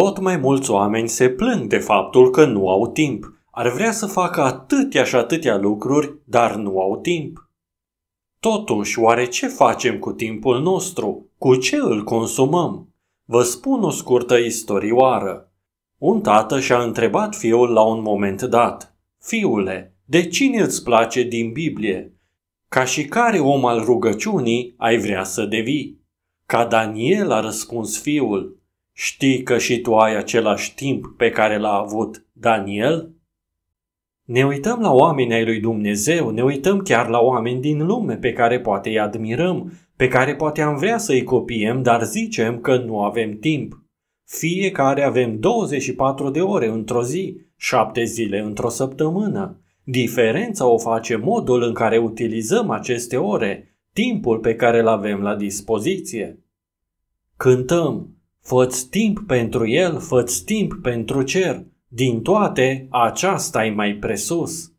Tot mai mulți oameni se plâng de faptul că nu au timp. Ar vrea să facă atâtea și atâtea lucruri, dar nu au timp. Totuși, oare ce facem cu timpul nostru? Cu ce îl consumăm? Vă spun o scurtă istorioară. Un tată și-a întrebat fiul la un moment dat. Fiule, de cine îți place din Biblie? Ca și care om al rugăciunii ai vrea să devii? Ca Daniel a răspuns fiul, Știi că și tu ai același timp pe care l-a avut Daniel? Ne uităm la oameni ai lui Dumnezeu, ne uităm chiar la oameni din lume pe care poate îi admirăm, pe care poate am vrea să îi copiem, dar zicem că nu avem timp. Fiecare avem 24 de ore într-o zi, 7 zile într-o săptămână. Diferența o face modul în care utilizăm aceste ore, timpul pe care îl avem la dispoziție. Cântăm, Făți timp pentru el, făți timp pentru cer. Din toate, aceasta e mai presus.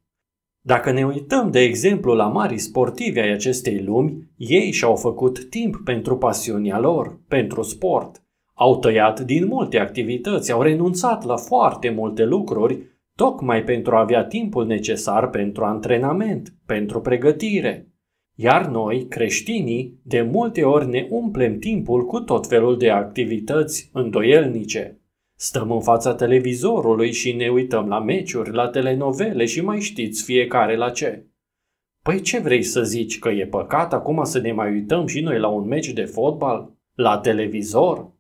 Dacă ne uităm, de exemplu, la mari sportivi ai acestei lumi, ei și-au făcut timp pentru pasiunea lor, pentru sport. Au tăiat din multe activități, au renunțat la foarte multe lucruri, tocmai pentru a avea timpul necesar pentru antrenament, pentru pregătire. Iar noi, creștinii, de multe ori ne umplem timpul cu tot felul de activități îndoielnice. Stăm în fața televizorului și ne uităm la meciuri, la telenovele și mai știți fiecare la ce. Păi ce vrei să zici, că e păcat acum să ne mai uităm și noi la un meci de fotbal? La televizor?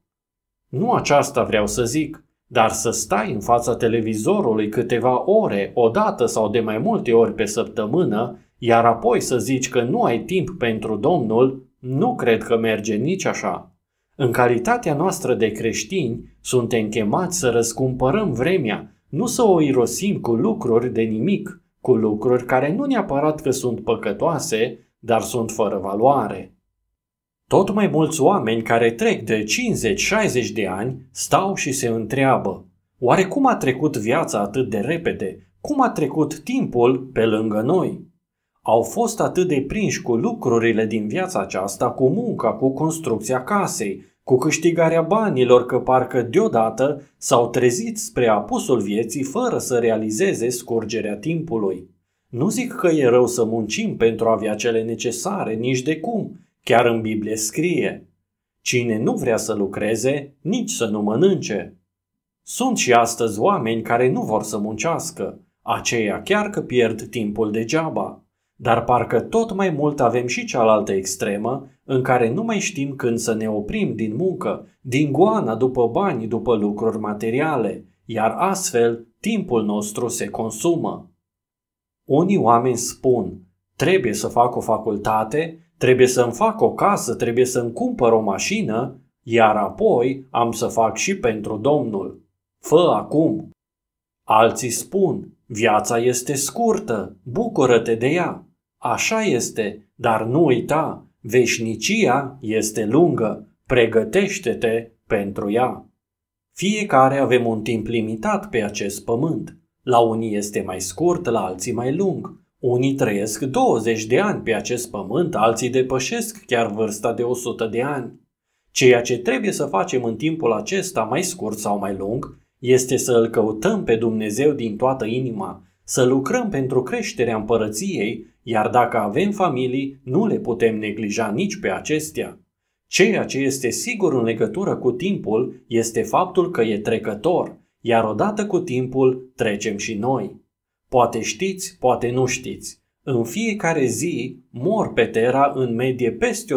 Nu aceasta vreau să zic, dar să stai în fața televizorului câteva ore, o dată sau de mai multe ori pe săptămână, iar apoi să zici că nu ai timp pentru Domnul, nu cred că merge nici așa. În calitatea noastră de creștini, suntem chemați să răscumpărăm vremea, nu să o irosim cu lucruri de nimic, cu lucruri care nu neapărat că sunt păcătoase, dar sunt fără valoare. Tot mai mulți oameni care trec de 50-60 de ani stau și se întreabă, oare cum a trecut viața atât de repede? Cum a trecut timpul pe lângă noi? Au fost atât de prinși cu lucrurile din viața aceasta, cu munca, cu construcția casei, cu câștigarea banilor că parcă deodată s-au trezit spre apusul vieții fără să realizeze scurgerea timpului. Nu zic că e rău să muncim pentru a avea cele necesare, nici de cum, chiar în Biblie scrie. Cine nu vrea să lucreze, nici să nu mănânce. Sunt și astăzi oameni care nu vor să muncească, aceia chiar că pierd timpul degeaba. Dar parcă tot mai mult avem și cealaltă extremă, în care nu mai știm când să ne oprim din muncă, din goana după bani, după lucruri materiale, iar astfel timpul nostru se consumă. Unii oameni spun, trebuie să fac o facultate, trebuie să-mi fac o casă, trebuie să-mi cumpăr o mașină, iar apoi am să fac și pentru Domnul. Fă acum! Alții spun, Viața este scurtă, bucură-te de ea. Așa este, dar nu uita, veșnicia este lungă, pregătește-te pentru ea. Fiecare avem un timp limitat pe acest pământ. La unii este mai scurt, la alții mai lung. Unii trăiesc 20 de ani pe acest pământ, alții depășesc chiar vârsta de 100 de ani. Ceea ce trebuie să facem în timpul acesta mai scurt sau mai lung este să îl căutăm pe Dumnezeu din toată inima, să lucrăm pentru creșterea împărăției, iar dacă avem familii, nu le putem neglija nici pe acestea. Ceea ce este sigur în legătură cu timpul este faptul că e trecător, iar odată cu timpul trecem și noi. Poate știți, poate nu știți. În fiecare zi mor pe Terra în medie peste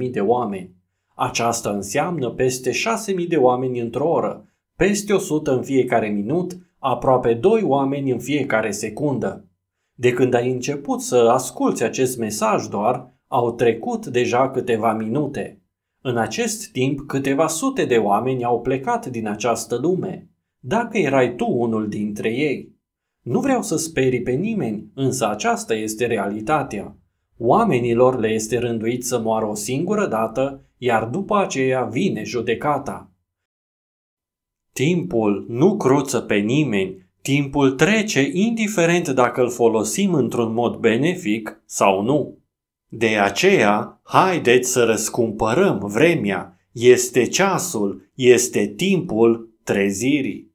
150.000 de oameni. Aceasta înseamnă peste 6.000 de oameni într-o oră, peste 100 în fiecare minut, aproape 2 oameni în fiecare secundă. De când ai început să asculți acest mesaj doar, au trecut deja câteva minute. În acest timp, câteva sute de oameni au plecat din această lume. Dacă erai tu unul dintre ei. Nu vreau să sperii pe nimeni, însă aceasta este realitatea. Oamenilor le este rânduit să moară o singură dată, iar după aceea vine judecata. Timpul nu cruță pe nimeni, timpul trece indiferent dacă îl folosim într-un mod benefic sau nu. De aceea, haideți să răscumpărăm vremea. Este ceasul, este timpul trezirii.